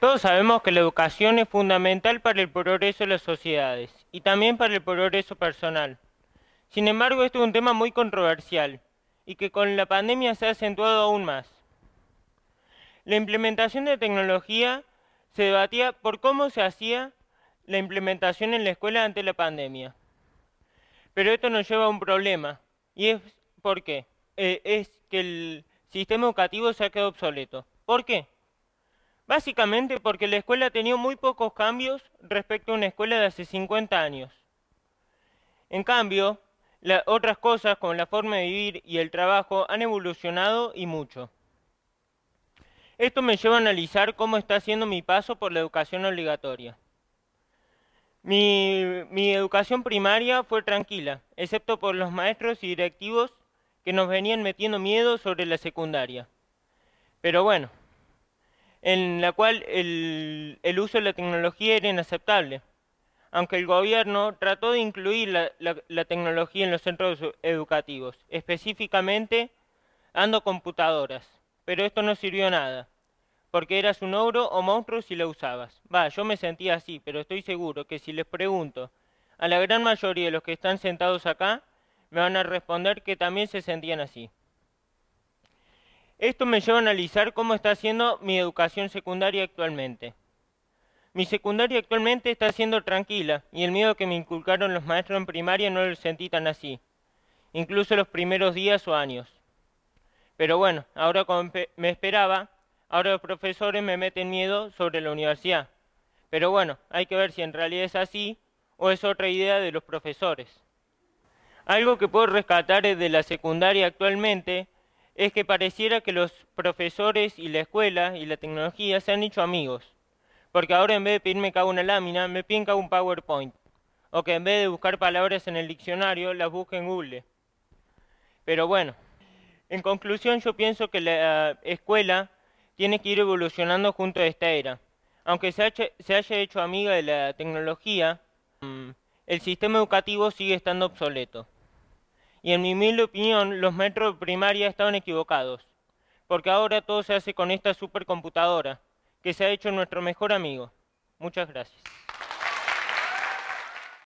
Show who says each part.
Speaker 1: Todos sabemos que la educación es fundamental para el progreso de las sociedades y también para el progreso personal. Sin embargo, esto es un tema muy controversial y que con la pandemia se ha acentuado aún más. La implementación de tecnología se debatía por cómo se hacía la implementación en la escuela ante la pandemia. Pero esto nos lleva a un problema, y es por qué. Eh, es que el sistema educativo se ha quedado obsoleto. ¿Por qué? Básicamente porque la escuela ha tenido muy pocos cambios respecto a una escuela de hace 50 años. En cambio, otras cosas como la forma de vivir y el trabajo han evolucionado y mucho. Esto me lleva a analizar cómo está siendo mi paso por la educación obligatoria. mi educación primaria fue tranquila, excepto por los maestros y directivos que nos venían metiendo miedo sobre la secundaria. Pero bueno en la cual el, uso de la tecnología era inaceptable. Aunque el gobierno trató de incluir la, tecnología en los centros educativos, específicamente dando computadoras, pero esto no sirvió nada porque eras un ogro o monstruo si la usabas. Va, yo me sentía así, pero estoy seguro que si les pregunto a la gran mayoría de los que están sentados acá, me van a responder que también se sentían así. Esto me lleva a analizar cómo está siendo mi educación secundaria actualmente. Mi secundaria actualmente está siendo tranquila y el miedo que me inculcaron los maestros en primaria no lo sentí tan así, incluso los primeros días o años. Pero bueno, ahora como me esperaba, ahora los profesores me meten miedo sobre la universidad. Pero bueno, hay que ver si en realidad es así o es otra idea de los profesores. Algo que puedo rescatar de la secundaria actualmente es que pareciera que los profesores y la escuela y la tecnología se han hecho amigos. Porque ahora en vez de pedirme cada una lámina, me piden cada un PowerPoint. O que en vez de buscar palabras en el diccionario, las busque en Google. Pero bueno, en conclusión yo pienso que la escuela tiene que ir evolucionando junto a esta era. Aunque se haya hecho amiga de la tecnología, mm, el sistema educativo sigue estando obsoleto y en mi humilde opinión los metros de primaria estaban equivocados, porque ahora todo se hace con esta supercomputadora, que se ha hecho nuestro mejor amigo. Muchas gracias.